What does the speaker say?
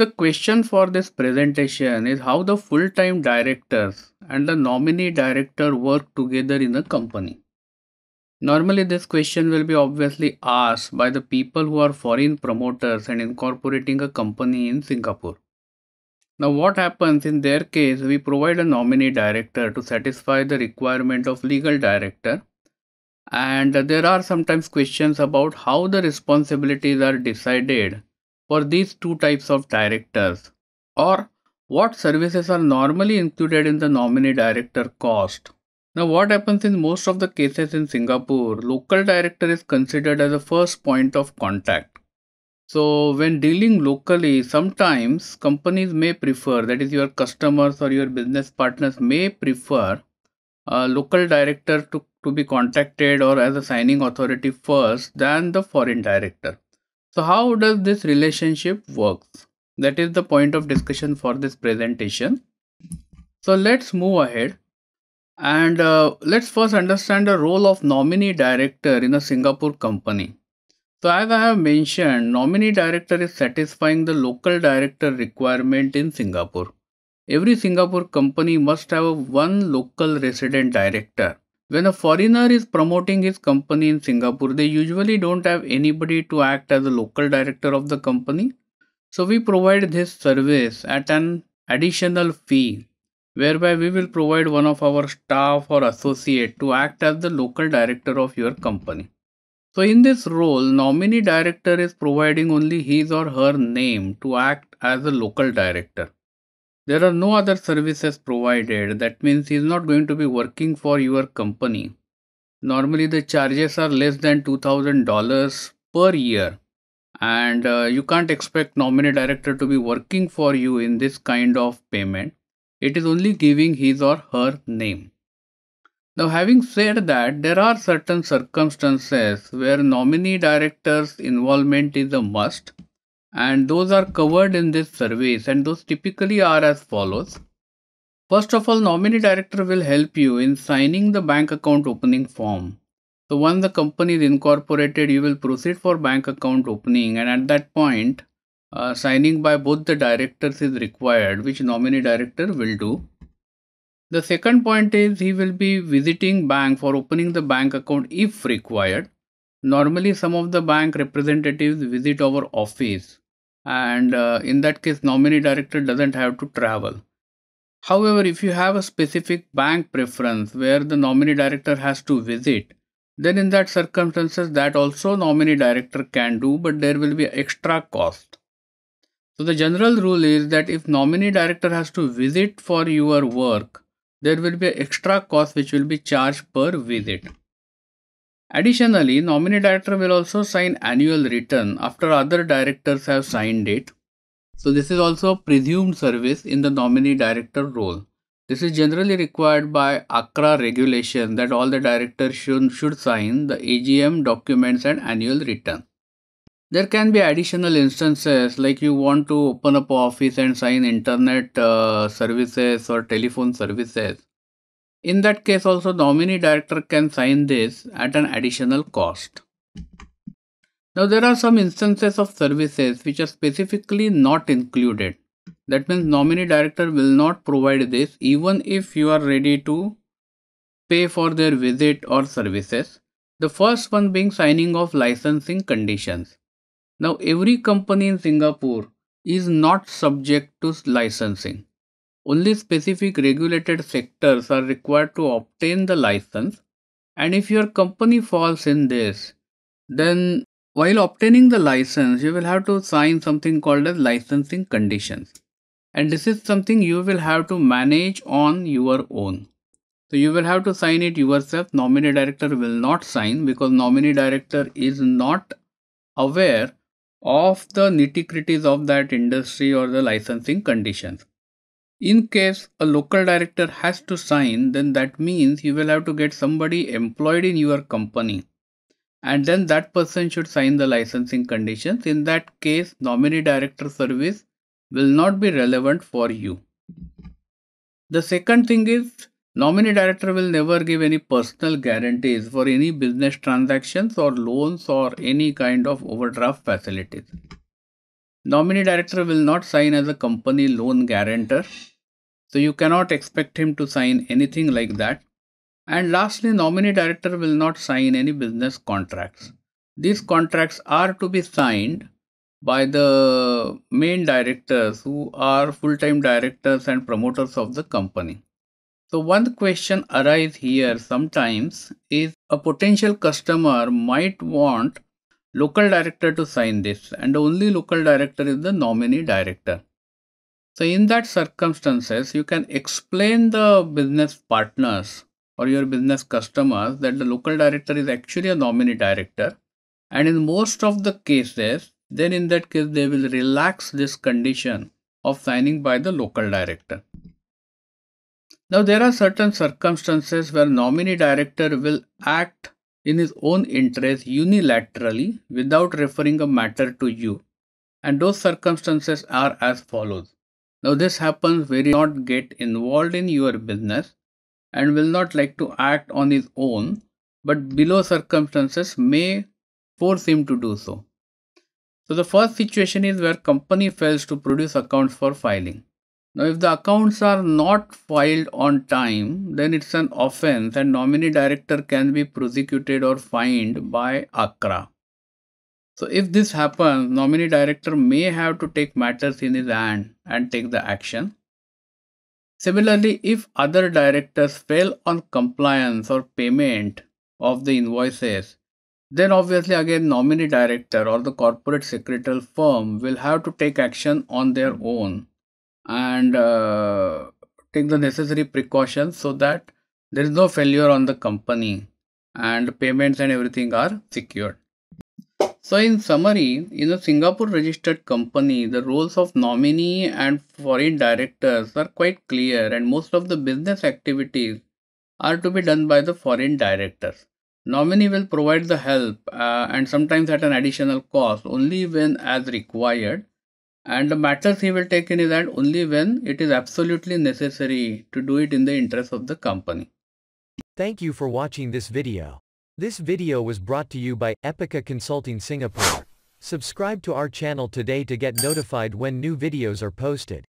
The question for this presentation is how the full-time directors and the nominee director work together in a company. Normally this question will be obviously asked by the people who are foreign promoters and incorporating a company in Singapore. Now what happens in their case we provide a nominee director to satisfy the requirement of legal director and there are sometimes questions about how the responsibilities are decided for these two types of directors or what services are normally included in the nominee director cost. Now, what happens in most of the cases in Singapore, local director is considered as the first point of contact. So, when dealing locally, sometimes companies may prefer, that is, your customers or your business partners may prefer a local director to, to be contacted or as a signing authority first than the foreign director. So how does this relationship works? That is the point of discussion for this presentation. So let's move ahead and uh, let's first understand the role of nominee director in a Singapore company. So as I have mentioned, nominee director is satisfying the local director requirement in Singapore. Every Singapore company must have one local resident director when a foreigner is promoting his company in Singapore, they usually don't have anybody to act as a local director of the company. So we provide this service at an additional fee, whereby we will provide one of our staff or associate to act as the local director of your company. So in this role, nominee director is providing only his or her name to act as a local director there are no other services provided that means he's not going to be working for your company normally the charges are less than $2000 per year and uh, you can't expect nominee director to be working for you in this kind of payment it is only giving his or her name now having said that there are certain circumstances where nominee director's involvement is a must and those are covered in this surveys and those typically are as follows. First of all, nominee director will help you in signing the bank account opening form. So once the company is incorporated, you will proceed for bank account opening and at that point, uh, signing by both the directors is required, which nominee director will do. The second point is he will be visiting bank for opening the bank account if required. Normally, some of the bank representatives visit our office and uh, in that case nominee director doesn't have to travel however if you have a specific bank preference where the nominee director has to visit then in that circumstances that also nominee director can do but there will be extra cost so the general rule is that if nominee director has to visit for your work there will be extra cost which will be charged per visit Additionally, nominee director will also sign annual return after other directors have signed it. So this is also presumed service in the nominee director role. This is generally required by ACRA regulation that all the directors should, should sign the AGM documents and annual return. There can be additional instances like you want to open up office and sign internet uh, services or telephone services. In that case also nominee director can sign this at an additional cost. Now there are some instances of services which are specifically not included. That means nominee director will not provide this even if you are ready to pay for their visit or services. The first one being signing of licensing conditions. Now every company in Singapore is not subject to licensing. Only specific regulated sectors are required to obtain the license. And if your company falls in this, then while obtaining the license, you will have to sign something called as licensing conditions. And this is something you will have to manage on your own. So you will have to sign it yourself. Nominee director will not sign because nominee director is not aware of the nitty gritties of that industry or the licensing conditions. In case a local director has to sign, then that means you will have to get somebody employed in your company. And then that person should sign the licensing conditions. In that case, nominee director service will not be relevant for you. The second thing is nominee director will never give any personal guarantees for any business transactions or loans or any kind of overdraft facilities. Nominee director will not sign as a company loan guarantor, so you cannot expect him to sign anything like that. And lastly, nominee director will not sign any business contracts. These contracts are to be signed by the main directors who are full time directors and promoters of the company. So, one question arises here sometimes is a potential customer might want local director to sign this and only local director is the nominee director. So in that circumstances, you can explain the business partners or your business customers that the local director is actually a nominee director. And in most of the cases, then in that case, they will relax this condition of signing by the local director. Now, there are certain circumstances where nominee director will act in his own interest unilaterally without referring a matter to you. And those circumstances are as follows. Now, this happens where he will not get involved in your business and will not like to act on his own, but below circumstances may force him to do so. So, the first situation is where company fails to produce accounts for filing. Now, if the accounts are not filed on time, then it's an offense and nominee director can be prosecuted or fined by ACRA. So, if this happens, nominee director may have to take matters in his hand and take the action. Similarly, if other directors fail on compliance or payment of the invoices, then obviously again nominee director or the corporate secretarial firm will have to take action on their own and uh, take the necessary precautions so that there is no failure on the company and payments and everything are secured. So, in summary, in a Singapore registered company, the roles of nominee and foreign directors are quite clear, and most of the business activities are to be done by the foreign directors. Nominee will provide the help uh, and sometimes at an additional cost only when as required and the matters he will take in his hand only when it is absolutely necessary to do it in the interest of the company. Thank you for watching this video. This video was brought to you by Epica Consulting Singapore. Subscribe to our channel today to get notified when new videos are posted.